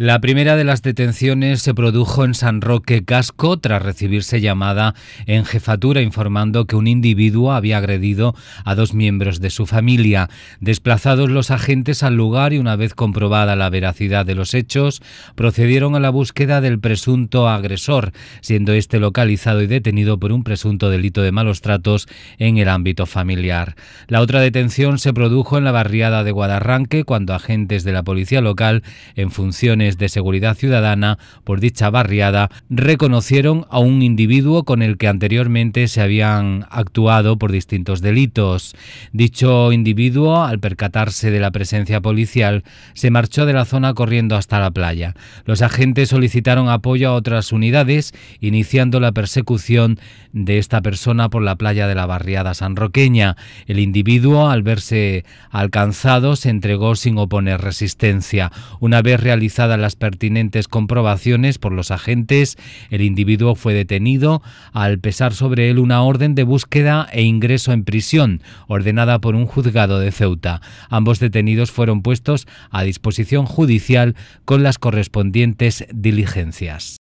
La primera de las detenciones se produjo en San Roque Casco tras recibirse llamada en jefatura informando que un individuo había agredido a dos miembros de su familia. Desplazados los agentes al lugar y una vez comprobada la veracidad de los hechos, procedieron a la búsqueda del presunto agresor, siendo este localizado y detenido por un presunto delito de malos tratos en el ámbito familiar. La otra detención se produjo en la barriada de Guadarranque cuando agentes de la policía local en funciones de seguridad ciudadana por dicha barriada reconocieron a un individuo con el que anteriormente se habían actuado por distintos delitos. Dicho individuo, al percatarse de la presencia policial, se marchó de la zona corriendo hasta la playa. Los agentes solicitaron apoyo a otras unidades, iniciando la persecución de esta persona por la playa de la barriada sanroqueña. El individuo, al verse alcanzado, se entregó sin oponer resistencia. Una vez realizada las pertinentes comprobaciones por los agentes, el individuo fue detenido al pesar sobre él una orden de búsqueda e ingreso en prisión, ordenada por un juzgado de Ceuta. Ambos detenidos fueron puestos a disposición judicial con las correspondientes diligencias.